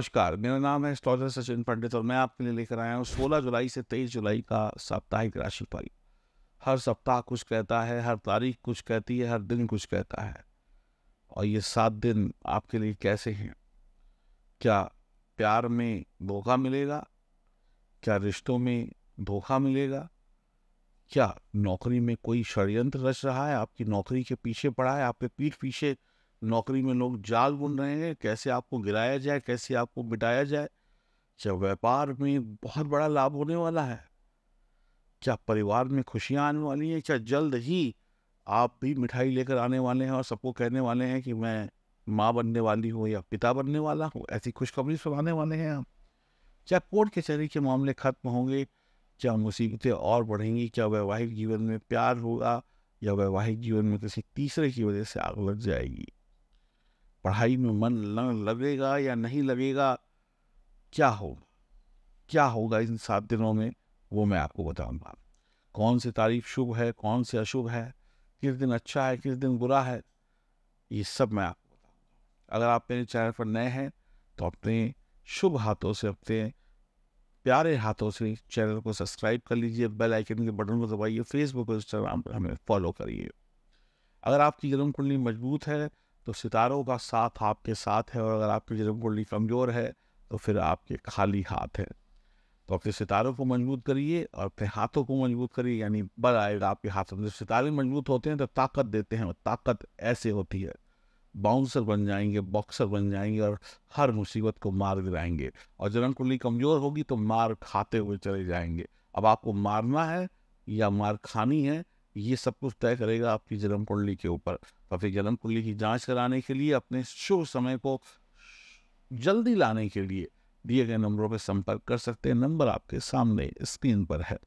नमस्कार मेरा नाम है एस्ट्रॉलर सचिन पंडित और मैं आपके लिए लेकर आया हूँ सोलह जुलाई से तेईस जुलाई का साप्ताहिक राशिफल हर सप्ताह कुछ कहता है हर तारीख कुछ कहती है हर दिन कुछ कहता है और ये सात दिन आपके लिए कैसे हैं क्या प्यार में धोखा मिलेगा क्या रिश्तों में धोखा मिलेगा क्या नौकरी में कोई षड्यंत्र रच रहा है आपकी नौकरी के पीछे पड़ा है आपके पीठ पीछे नौकरी में लोग जाल बुन रहे हैं कैसे आपको गिराया जाए कैसे आपको मिटाया जाए चाहे अच्छा, व्यापार में बहुत बड़ा लाभ होने वाला है क्या अच्छा, परिवार में खुशियाँ आने वाली हैं क्या अच्छा, जल्द ही आप भी मिठाई लेकर आने वाले हैं और सबको कहने वाले हैं कि मैं माँ बनने वाली हूँ या पिता बनने वाला हूँ ऐसी खुशखबरी सुनाने वाले हैं हम चाहे कोर्ट कचहरी के मामले खत्म होंगे क्या मुसीबतें और बढ़ेंगी क्या वैवाहिक जीवन में प्यार होगा या वैवाहिक जीवन में किसी तीसरे की वजह से आग लग जाएगी पढ़ाई में मन लगेगा या नहीं लगेगा क्या होगा क्या होगा इन सात दिनों में वो मैं आपको बताऊंगा कौन सी तारीफ शुभ है कौन से अशुभ है किस दिन अच्छा है किस दिन बुरा है ये सब मैं आपको बताऊंगा अगर आप मेरे चैनल पर नए हैं तो अपने शुभ हाथों से अपने प्यारे हाथों से चैनल को सब्सक्राइब कर लीजिए बेल आइकन के बटन को दबाइए फेसबुक और इंस्टाग्राम पर हमें फॉलो करिए अगर आपकी जन्म कुंडली मजबूत है तो सितारों का साथ आपके साथ है और अगर आपकी जन्म कुंडली कमज़ोर है तो फिर आपके खाली हाथ है तो अपने सितारों को मजबूत करिए और अपने हाथों को मजबूत करिए यानी बल आएगा आपके हाथों में जब सितारे मजबूत होते हैं तो ताकत देते हैं और ताकत ऐसे होती है बाउंसर बन जाएंगे बॉक्सर बन जाएंगे और हर मुसीबत को मार गिराएंगे और जन्म कुंडली कमज़ोर होगी तो मार खाते हुए चले जाएंगे अब आपको मारना है या मार खानी है ये सब कुछ तय करेगा आपकी जन्म कुंडली के ऊपर और तो फिर जन्म कुंडली की जांच कराने के लिए अपने शुभ समय को जल्दी लाने के लिए दिए गए नंबरों पर संपर्क कर सकते हैं नंबर आपके सामने स्क्रीन पर है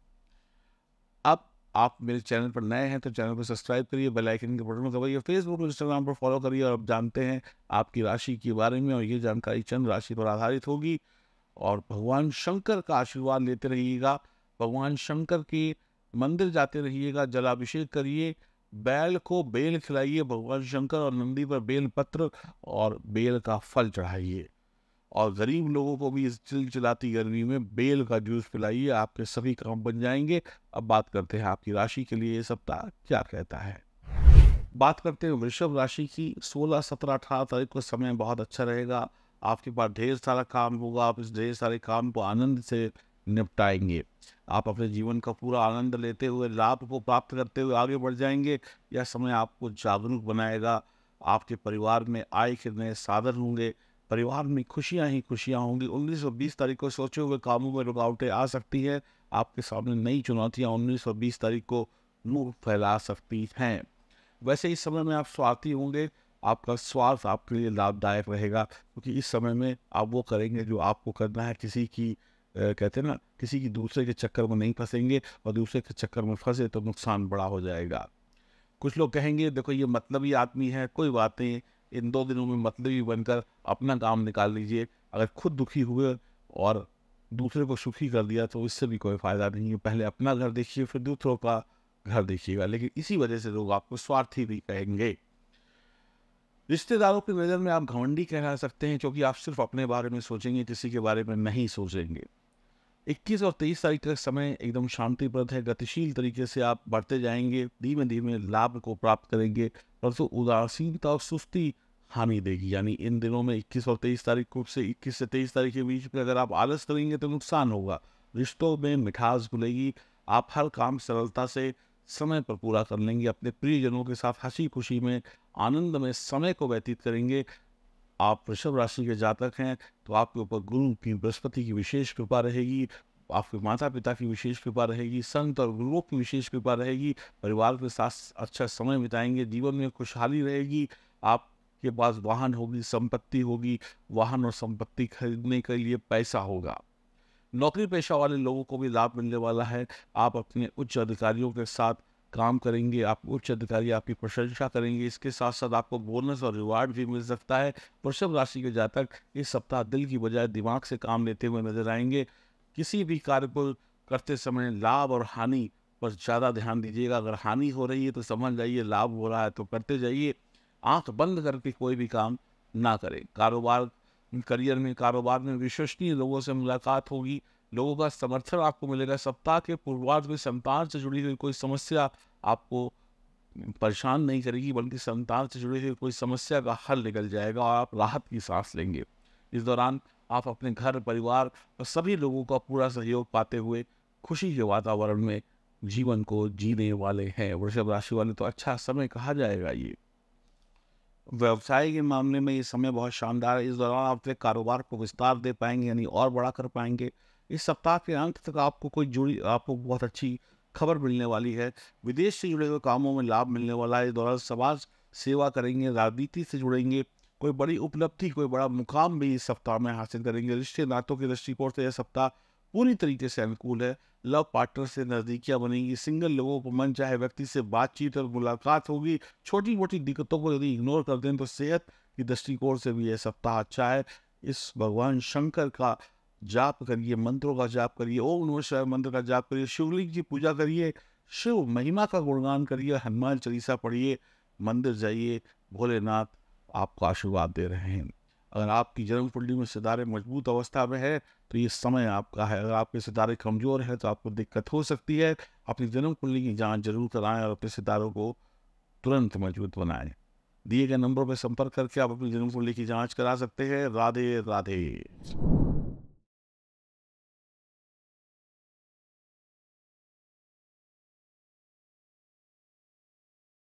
अब आप मेरे चैनल पर नए हैं तो चैनल को सब्सक्राइब करिए बेल आइकन के बटन को दबाइए फेसबुक और इंस्टाग्राम पर फॉलो करिए और आप जानते हैं आपकी राशि के बारे में और ये जानकारी चंद्र राशि पर आधारित होगी और भगवान शंकर का आशीर्वाद लेते रहिएगा भगवान शंकर की मंदिर जाते रहिएगा जलाभिषेक करिए बैल को बेल खिलाइए भगवान शंकर और नंदी पर बेल पत्र और बेल का फल चढ़ाइए और गरीब लोगों को भी इस चिल चलाती गर्मी में बेल का जूस पिलाइए आपके सभी काम बन जाएंगे अब बात करते हैं आपकी राशि के लिए ये सप्ताह क्या कहता है बात करते हैं वृषभ राशि की 16, 17, 18 तारीख को समय बहुत अच्छा रहेगा आपके पास ढेर सारा काम होगा आप इस ढेर सारे काम को आनंद से निपटाएंगे आप अपने जीवन का पूरा आनंद लेते हुए लाभ को प्राप्त करते हुए आगे बढ़ जाएंगे यह समय आपको जागरूक बनाएगा आपके परिवार में आय के नए साधन होंगे परिवार में खुशियां ही खुशियां होंगी 19 और 20 तारीख को सोचे हुए कामों में रुकावटें आ सकती है आपके सामने नई चुनौतियां 19 और 20 तारीख को नूर फैला सकती हैं वैसे इस समय में आप स्वार्थी होंगे आपका स्वार्थ आपके लिए लाभदायक रहेगा क्योंकि इस समय में आप वो करेंगे जो आपको करना है किसी की कहते हैं ना किसी की दूसरे के चक्कर में नहीं फंसेंगे और दूसरे के चक्कर में फंसे तो नुकसान बड़ा हो जाएगा कुछ लोग कहेंगे देखो ये मतलबी आदमी है कोई बात नहीं इन दो दिनों में मतलबी बनकर अपना काम निकाल लीजिए अगर खुद दुखी हुए और दूसरे को सुखी कर दिया तो इससे भी कोई फ़ायदा नहीं है पहले अपना घर देखिए फिर दूसरों का घर देखिएगा लेकिन इसी वजह से लोग आपको स्वार्थी भी कहेंगे रिश्तेदारों की नज़र में आप घमंडी कहला सकते हैं क्योंकि आप सिर्फ अपने बारे में सोचेंगे किसी के बारे में नहीं सोचेंगे 21 और 23 तारीख तक समय एकदम शांतिप्रद है गतिशील तरीके से आप बढ़ते जाएंगे धीमे धीमे लाभ को प्राप्त करेंगे परंतु तो उदासीनता और सुस्ती हानि देगी यानी इन दिनों में 21 और 23 तारीख को से 21 से 23 तारीख के बीच में अगर आप आलस करेंगे तो नुकसान होगा रिश्तों में मिठास घुलेगी आप हर काम सरलता से समय पर पूरा कर लेंगे अपने प्रियजनों के साथ हंसी खुशी में आनंद में समय को व्यतीत करेंगे आप वृषभ राशि के जातक हैं तो आपके ऊपर गुरु की बृहस्पति की विशेष कृपा रहेगी आपके माता पिता की विशेष कृपा रहेगी संत और गुरुओं की विशेष कृपा रहेगी परिवार के साथ अच्छा समय बिताएंगे जीवन में खुशहाली रहेगी आपके पास वाहन होगी संपत्ति होगी वाहन और संपत्ति खरीदने के लिए पैसा होगा नौकरी पेशा वाले लोगों को भी लाभ मिलने वाला है आप अपने उच्च अधिकारियों के साथ काम करेंगे आप उच्च अधिकारी आपकी प्रशंसा करेंगे इसके साथ साथ आपको बोनस और रिवार्ड भी मिल सकता है वृषभ राशि के जातक इस सप्ताह दिल की बजाय दिमाग से काम लेते हुए नजर आएंगे किसी भी कार्य को करते समय लाभ और हानि पर ज़्यादा ध्यान दीजिएगा अगर हानि हो रही है तो समझ जाइए लाभ हो रहा है तो करते जाइए आंख बंद करके कोई भी काम ना करें कारोबार करियर में कारोबार में विश्वसनीय लोगों से मुलाकात होगी लोगों का समर्थन आपको मिलेगा सप्ताह के पूर्वार्ध में संतान से जुड़ी हुई कोई समस्या आपको परेशान नहीं करेगी बल्कि संतान से जुड़ी हुई कोई समस्या का हल निकल जाएगा और आप राहत की सांस लेंगे इस दौरान आप अपने घर परिवार और सभी लोगों का पूरा सहयोग पाते हुए खुशी के वातावरण में जीवन को जीने वाले हैं वृषभ राशि वाले तो अच्छा समय कहा जाएगा ये व्यवसाय के मामले में ये समय बहुत शानदार है इस दौरान आप अपने कारोबार को विस्तार दे पाएंगे यानी और बड़ा कर पाएंगे इस सप्ताह के अंत तक आपको कोई जुड़ी आपको बहुत अच्छी खबर मिलने वाली है विदेश से जुड़े हुए कामों में लाभ मिलने वाला है इस दौरान समाज सेवा करेंगे राजनीति से जुड़ेंगे कोई बड़ी उपलब्धि कोई बड़ा मुकाम भी इस सप्ताह में हासिल करेंगे रिश्ते नातों के दृष्टिकोण से यह सप्ताह पूरी तरीके से अनुकूल है लव पार्टनर से नज़दीकियाँ बनेंगी सिंगल लोगों को मन चाहे व्यक्ति से बातचीत और मुलाकात होगी छोटी मोटी दिक्कतों को यदि इग्नोर कर दें तो सेहत की दृष्टिकोण से भी यह सप्ताह अच्छा है इस भगवान शंकर का जाप करिए मंत्रों का जाप करिए ओम नमः शिवाय मंत्र का जाप करिए शिवलिंग की पूजा करिए शिव महिमा का गुणगान करिए हनुमान चालीसा पढ़िए मंदिर जाइए भोलेनाथ आपको आशीर्वाद दे रहे हैं अगर आपकी जन्म कुंडली में सितारे मजबूत अवस्था में है तो ये समय आपका है अगर आपके सितारे कमज़ोर हैं तो आपको दिक्कत हो सकती है अपनी जन्म कुंडली की जांच जरूर कराएं और अपने सितारों को तुरंत मजबूत बनाएं दिए गए नंबरों पर संपर्क करके आप अपनी जन्म कुंडली की जांच करा सकते हैं राधे राधे